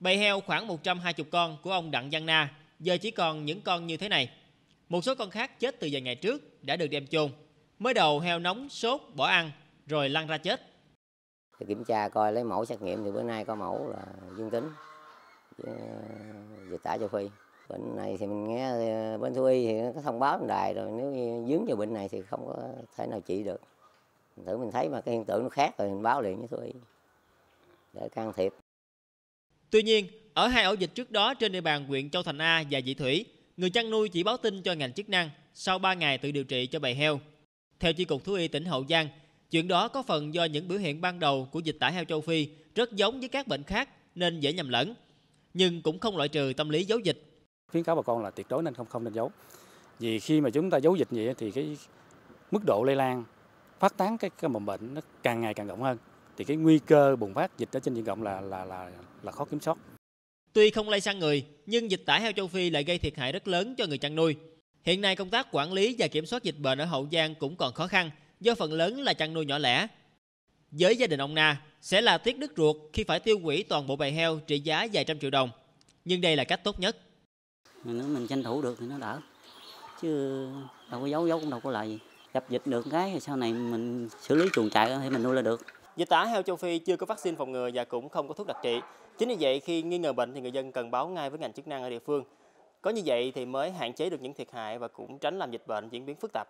Bầy heo khoảng 120 con của ông Đặng Văn Na giờ chỉ còn những con như thế này. Một số con khác chết từ vài ngày trước đã được đem chôn. Mới đầu heo nóng, sốt, bỏ ăn rồi lăn ra chết. Thì kiểm tra coi lấy mẫu xét nghiệm thì bữa nay có mẫu là dương tính ờ, dịch tả châu Phi. Bệnh này thì mình nghe ờ, bên thú y thì nó có thông báo đài rồi nếu dướng vào bệnh này thì không có thể nào trị được. Thử mình thấy mà cái hiện tượng nó khác rồi mình báo liền với thú y để can thiệp. Tuy nhiên, ở hai ổ dịch trước đó trên địa bàn huyện Châu Thành A và Dị Thủy, người chăn nuôi chỉ báo tin cho ngành chức năng sau 3 ngày tự điều trị cho bầy heo. Theo Chi cục Thú y tỉnh Hậu Giang, chuyện đó có phần do những biểu hiện ban đầu của dịch tả heo châu Phi rất giống với các bệnh khác nên dễ nhầm lẫn, nhưng cũng không loại trừ tâm lý giấu dịch. Khuyến cáo bà con là tuyệt đối nên không không nên giấu. Vì khi mà chúng ta giấu dịch vậy thì cái mức độ lây lan, phát tán cái, cái mầm bệnh nó càng ngày càng rộng hơn thì cái nguy cơ bùng phát dịch ở trên diện rộng là là là là khó kiểm soát. Tuy không lây sang người, nhưng dịch tả heo châu Phi lại gây thiệt hại rất lớn cho người chăn nuôi. Hiện nay công tác quản lý và kiểm soát dịch bệnh ở Hậu Giang cũng còn khó khăn do phần lớn là chăn nuôi nhỏ lẻ. Với gia đình ông Na sẽ là tiếc đứt ruột khi phải tiêu hủy toàn bộ bầy heo trị giá vài trăm triệu đồng. Nhưng đây là cách tốt nhất. Nếu mình tranh thủ được thì nó đỡ. Chứ đâu có giấu giấu cũng đâu có lại. Gặp dịch được cái thì sau này mình xử lý chuồng trại thì mình nuôi là được. Dịch tả heo châu Phi chưa có vaccine phòng ngừa và cũng không có thuốc đặc trị. Chính vì vậy khi nghi ngờ bệnh thì người dân cần báo ngay với ngành chức năng ở địa phương. Có như vậy thì mới hạn chế được những thiệt hại và cũng tránh làm dịch bệnh diễn biến phức tạp.